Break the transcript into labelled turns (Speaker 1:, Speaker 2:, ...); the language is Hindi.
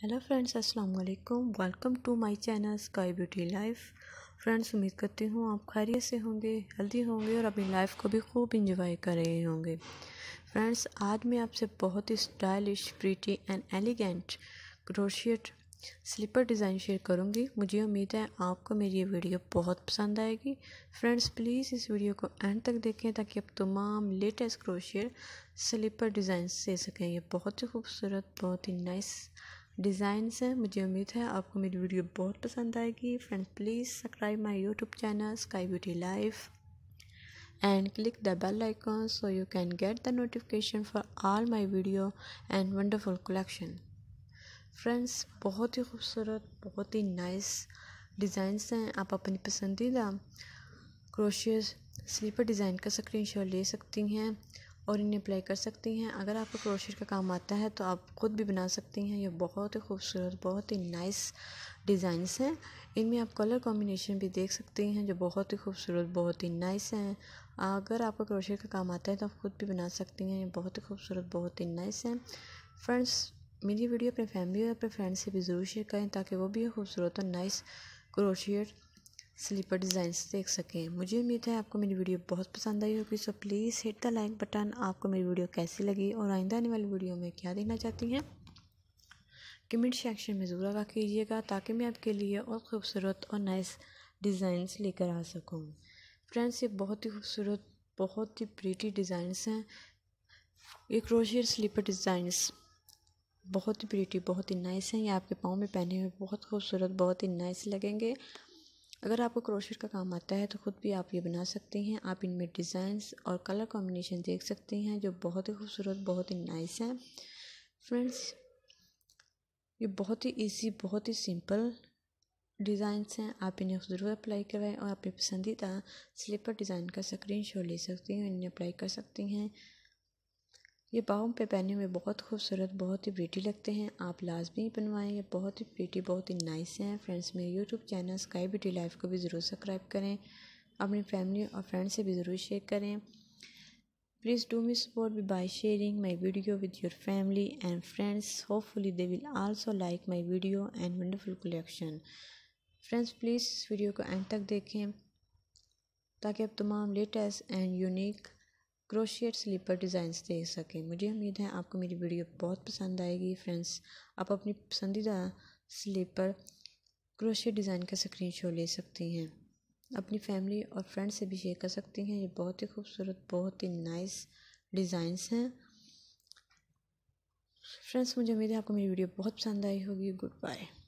Speaker 1: हेलो फ्रेंड्स अस्सलाम वालेकुम welcome to my channel Sky Beauty Life friends उम्मीद करती हूँ आप खैरियत से होंगे हेल्दी होंगे और अपनी लाइफ को भी खूब इंजॉय कर रहे होंगे फ्रेंड्स आज मैं आपसे बहुत ही stylish pretty and elegant crochet slipper design share करूँगी मुझे उम्मीद है आपको मेरी ये वीडियो बहुत पसंद आएगी फ्रेंड्स प्लीज़ इस वीडियो को एंड तक देखें ताकि आप तमाम लेटेस्ट क्रोशियर स्लीपर डिज़ाइन दे सकें ये बहुत ही खूबसूरत बहुत ही नाइस डिज़ाइंस हैं मुझे उम्मीद है आपको मेरी वीडियो बहुत पसंद आएगी friends please subscribe my YouTube channel Sky Beauty Life and click the bell icon so you can get the notification for all my video and wonderful collection friends बहुत ही खूबसूरत बहुत ही नाइस डिज़ाइंस हैं आप अपनी पसंदीदा क्रोशियस स्लीपर डिज़ाइन का स्क्रीन शॉट ले सकती हैं और इन्हें अप्लाई कर सकती हैं अगर आपको क्रोशेट का काम आता है तो आप ख़ुद भी बना सकती हैं ये बहुत ही खूबसूरत बहुत ही नाइस डिज़ाइंस हैं इनमें आप कलर कॉम्बिनेशन भी देख सकती हैं जो बहुत ही खूबसूरत बहुत ही नाइस हैं अगर आपको क्रोशेट का काम आता है तो आप ख़ुद भी बना सकती हैं ये बहुत ही खूबसूरत बहुत ही नाइस हैं फ्रेंड्स मेरी वीडियो अपने फैमिली और अपने फ्रेंड्स से भी ज़रूर शेयर करें ताकि वो भी खूबसूरत और नाइस क्रोशियर स्लीपर डिज़ाइंस देख सकें मुझे उम्मीद है आपको मेरी वीडियो बहुत पसंद आई होगी so please hit the like button आपको मेरी वीडियो कैसी लगी और आइंदा आने वाली वीडियो में क्या देखना चाहती हैं कमेंट सेक्शन में ज़रूर आगा कीजिएगा ताकि मैं आपके लिए और ख़ूबसूरत और नाइस डिज़ाइंस लेकर आ सकूँ फ्रेंड्स ये बहुत ही खूबसूरत बहुत ही प्रीटी डिज़ाइंस हैं ये क्रोशियर स्लीपर डिज़ाइंस बहुत ही प्रीटी बहुत ही नाइस हैं ये आपके पाँव में पहने हुए बहुत खूबसूरत बहुत ही नाइस लगेंगे अगर आपको क्रोशर का काम आता है तो ख़ुद भी आप ये बना सकते हैं आप इनमें डिज़ाइंस और कलर कॉम्बिनेशन देख सकते हैं जो बहुत ही खूबसूरत बहुत ही नाइस है फ्रेंड्स ये बहुत ही इजी बहुत ही सिंपल डिज़ाइंस हैं आप इन्हें ज़रूर अप्लाई करवाएं और अपनी पसंदीदा स्लीपर डिज़ाइन का स्क्रीन शॉट ले सकती हैं इन्हें अप्लाई कर सकती हैं ये पाँव पे पहने हुए बहुत खूबसूरत बहुत ही ब्यूटी लगते हैं आप लाजमी बनवाएं ये बहुत ही ब्यूटी बहुत ही नाइस हैं फ्रेंड्स मेरे YouTube channel Sky Beauty Life को भी ज़रूर सब्सक्राइब करें अपनी फैमिली और फ्रेंड्स से भी ज़रूर शेयर करें please do me support be by sharing my video with your family and friends hopefully they will also like my video and wonderful collection friends please इस वीडियो को एंड तक देखें ताकि आप तमाम latest and unique crochet slipper designs देख सकें मुझे उम्मीद है आपको मेरी वीडियो बहुत पसंद आएगी फ्रेंड्स आप अपनी पसंदीदा स्लीपर क्रोशियट डिज़ाइन का स्क्रीनशॉट ले सकती हैं अपनी फैमिली और फ्रेंड्स से भी शेयर कर सकती हैं ये बहुत ही खूबसूरत बहुत ही नाइस डिज़ाइंस हैं फ्रेंड्स मुझे उम्मीद है आपको मेरी वीडियो बहुत पसंद आई होगी गुड बाय